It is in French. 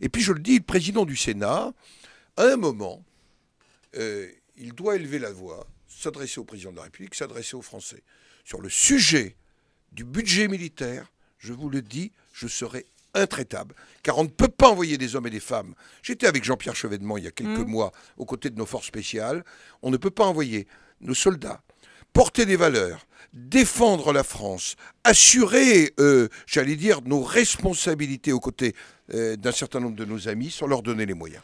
Et puis je le dis, le président du Sénat, à un moment, euh, il doit élever la voix, s'adresser au président de la République, s'adresser aux Français. Sur le sujet du budget militaire, je vous le dis, je serai intraitable, car on ne peut pas envoyer des hommes et des femmes. J'étais avec Jean-Pierre Chevènement il y a quelques mmh. mois aux côtés de nos forces spéciales. On ne peut pas envoyer nos soldats, porter des valeurs, défendre la France, assurer, euh, j'allais dire, nos responsabilités aux côtés euh, d'un certain nombre de nos amis sans leur donner les moyens.